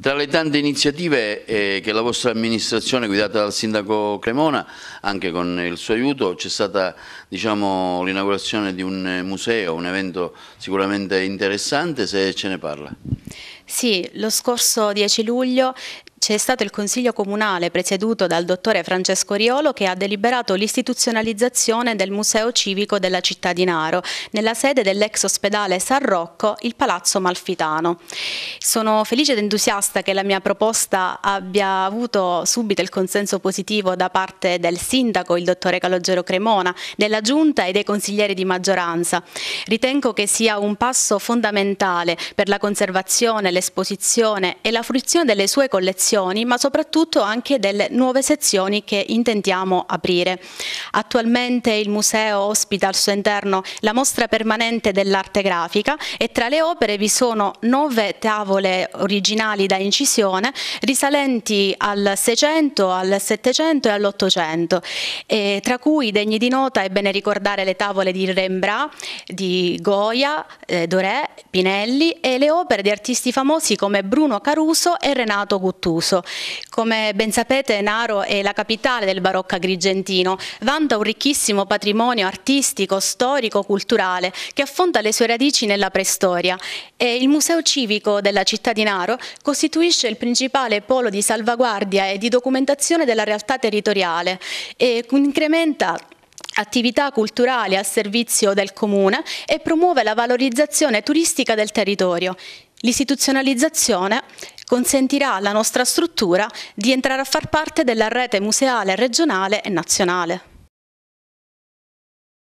Tra le tante iniziative eh, che la vostra amministrazione guidata dal sindaco Cremona, anche con il suo aiuto, c'è stata diciamo, l'inaugurazione di un eh, museo, un evento sicuramente interessante, se ce ne parla. Sì, lo scorso 10 luglio c'è stato il Consiglio Comunale presieduto dal dottore Francesco Riolo che ha deliberato l'istituzionalizzazione del Museo Civico della città di Naro nella sede dell'ex ospedale San Rocco, il Palazzo Malfitano. Sono felice ed entusiasta che la mia proposta abbia avuto subito il consenso positivo da parte del sindaco, il dottore Calogero Cremona, della Giunta e dei consiglieri di maggioranza. Ritengo che sia un passo fondamentale per la conservazione, l'esposizione e la fruizione delle sue collezioni sezioni, ma soprattutto anche delle nuove sezioni che intendiamo aprire. Attualmente il museo ospita al suo interno la mostra permanente dell'arte grafica e tra le opere vi sono nove tavole originali da incisione risalenti al 600, al 700 e all'800, tra cui degni di nota è bene ricordare le tavole di Rembrandt, di Goya, eh, Doré, Pinelli e le opere di artisti famosi come Bruno Caruso e Renato Guttuso. Caruso. Come ben sapete Naro è la capitale del barocco agrigentino, vanta un ricchissimo patrimonio artistico, storico, culturale che affonda le sue radici nella preistoria e il Museo Civico della città di Naro costituisce il principale polo di salvaguardia e di documentazione della realtà territoriale e incrementa attività culturali a servizio del comune e promuove la valorizzazione turistica del territorio. L'istituzionalizzazione consentirà alla nostra struttura di entrare a far parte della rete museale regionale e nazionale.